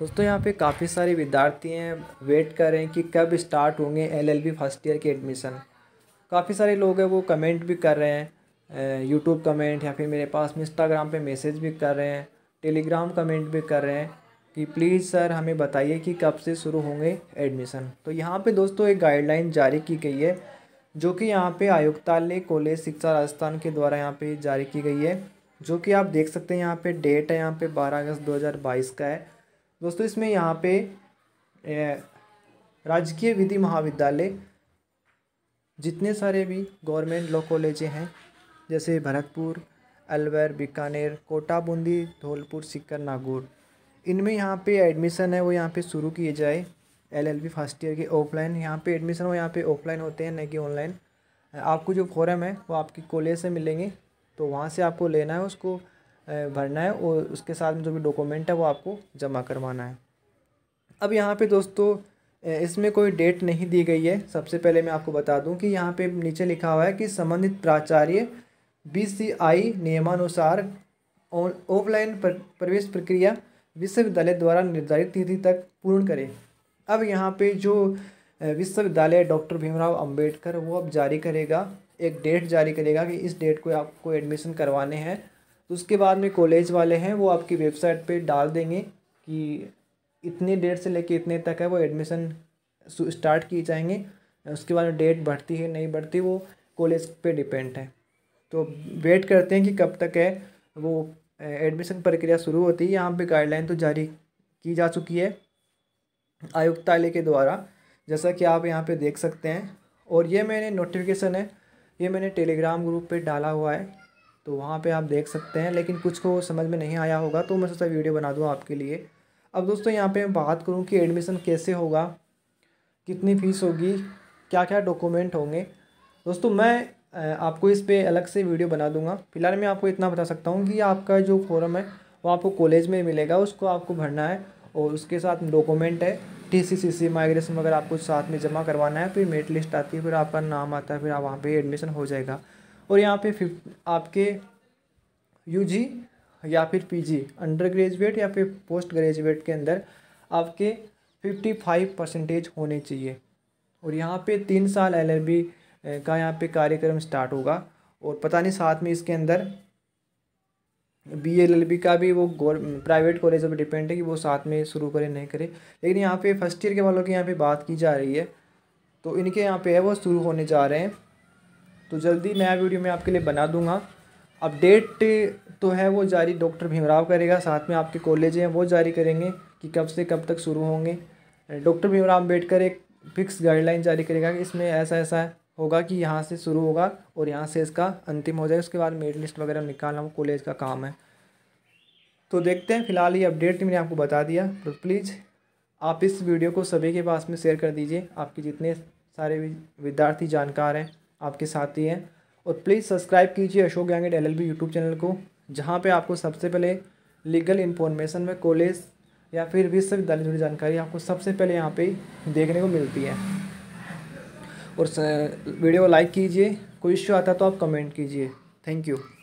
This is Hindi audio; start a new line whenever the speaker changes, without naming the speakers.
दोस्तों यहाँ पे काफ़ी सारे विद्यार्थी हैं वेट कर रहे हैं कि कब स्टार्ट होंगे एलएलबी फर्स्ट ईयर के एडमिशन काफ़ी सारे लोग हैं वो कमेंट भी कर रहे हैं यूट्यूब कमेंट या फिर मेरे पास इंस्टाग्राम पे मैसेज भी कर रहे हैं टेलीग्राम कमेंट भी कर रहे हैं कि प्लीज़ सर हमें बताइए कि कब से शुरू होंगे एडमिशन तो यहाँ पर दोस्तों एक गाइडलाइन जारी की गई है जो कि यहाँ पर आयुक्तालय कॉलेज शिक्षा राजस्थान के द्वारा यहाँ पर जारी की गई है जो कि आप देख सकते हैं यहाँ पर डेट है यहाँ पर बारह अगस्त दो का है दोस्तों इसमें यहाँ पे राजकीय विधि महाविद्यालय जितने सारे भी गवर्नमेंट लॉ कॉलेज हैं जैसे भरतपुर अलवर बीकानेर कोटा बूंदी धौलपुर सिक्कर नागौर इनमें यहाँ पे एडमिशन है वो यहाँ पे शुरू किए जाए L L B first year के ऑफलाइन यहाँ पे एडमिशन हो यहाँ पे ऑफलाइन होते हैं न कि ऑनलाइन आपको जो फॉर्म है वो आपके कॉलेज से मिलेंगे तो वहाँ से आपको लेना है उसको भरना है और उसके साथ में जो भी डॉक्यूमेंट है वो आपको जमा करवाना है अब यहाँ पे दोस्तों इसमें कोई डेट नहीं दी गई है सबसे पहले मैं आपको बता दूं कि यहाँ पे नीचे लिखा हुआ है कि संबंधित प्राचार्य बीसीआई नियमानुसार ऑफलाइन प्रवेश प्रक्रिया विश्वविद्यालय द्वारा निर्धारित तिथि तक पूर्ण करें अब यहाँ पे जो विश्वविद्यालय डॉक्टर भीमराव अम्बेडकर वो अब जारी करेगा एक डेट जारी करेगा कि इस डेट को आपको एडमिशन करवाने हैं तो उसके बाद में कॉलेज वाले हैं वो आपकी वेबसाइट पे डाल देंगे कि इतनी डेट से लेके इतने तक है वो एडमिशन स्टार्ट किए जाएंगे उसके बाद डेट बढ़ती है नहीं बढ़ती वो कॉलेज पे डिपेंड है तो वेट करते हैं कि कब तक है वो एडमिशन प्रक्रिया शुरू होती है यहाँ पे गाइडलाइन तो जारी की जा चुकी है आयुक्तालय के द्वारा जैसा कि आप यहाँ पे देख सकते हैं और ये मैंने नोटिफिकेशन है ये मैंने टेलीग्राम ग्रुप पे डाला हुआ है तो वहाँ पे आप देख सकते हैं लेकिन कुछ को समझ में नहीं आया होगा तो मैं सोचा वीडियो बना दूँ आपके लिए अब दोस्तों यहाँ पे मैं बात करूँ कि एडमिशन कैसे होगा कितनी फ़ीस होगी क्या क्या डॉक्यूमेंट होंगे दोस्तों मैं आपको इस पर अलग से वीडियो बना दूँगा फिलहाल मैं आपको इतना बता सकता हूँ कि आपका जो फॉर्म है वो आपको कॉलेज में मिलेगा उसको आपको भरना है और उसके साथ डॉक्यूमेंट है टी सी सी सी माइग्रेशन वगैरह आपको साथ में जमा करवाना है फिर मेरिट लिस्ट आती है फिर आपका नाम आता है फिर आप वहाँ पर एडमिशन हो जाएगा और यहाँ पे फिफ आपके यूजी या फिर पीजी अंडर ग्रेजुएट या फिर पोस्ट ग्रेजुएट के अंदर आपके फिफ्टी फाइव परसेंटेज होने चाहिए और यहाँ पे तीन साल एलएलबी का यहाँ पे कार्यक्रम स्टार्ट होगा और पता नहीं साथ में इसके अंदर बी एल एल बी का भी वो गौर प्राइवेट कॉलेज पर डिपेंड है कि वो साथ में शुरू करे नहीं करे लेकिन यहाँ पे फर्स्ट ईयर के वालों की यहाँ पे बात की जा रही है तो इनके यहाँ पे है वो शुरू होने जा रहे हैं तो जल्दी नया वीडियो मैं आपके लिए बना दूंगा अपडेट तो है वो जारी डॉक्टर भीमराव करेगा साथ में आपके कॉलेज हैं वो जारी करेंगे कि कब से कब तक शुरू होंगे डॉक्टर भीमराव अम्बेडकर एक फिक्स गाइडलाइन जारी करेगा कि इसमें ऐसा ऐसा होगा कि यहाँ से शुरू होगा और यहाँ से इसका अंतिम हो जाए उसके बाद मेरिट लिस्ट वगैरह निकालना वो कॉलेज का काम है तो देखते हैं फिलहाल ये अपडेट मैंने आपको बता दिया तो प्लीज़ आप इस वीडियो को सभी के पास में शेयर कर दीजिए आपके जितने सारे विद्यार्थी जानकार हैं आपके साथ ही है और प्लीज़ सब्सक्राइब कीजिए अशोक गैंगेट एल एल यूट्यूब चैनल को जहाँ पे आपको सबसे पहले लीगल इन्फॉर्मेशन में कॉलेज या फिर विश्वविद्यालय जुड़ी जानकारी आपको सबसे पहले यहाँ पर देखने को मिलती है और वीडियो लाइक कीजिए कोई इश्यू आता तो आप कमेंट कीजिए थैंक यू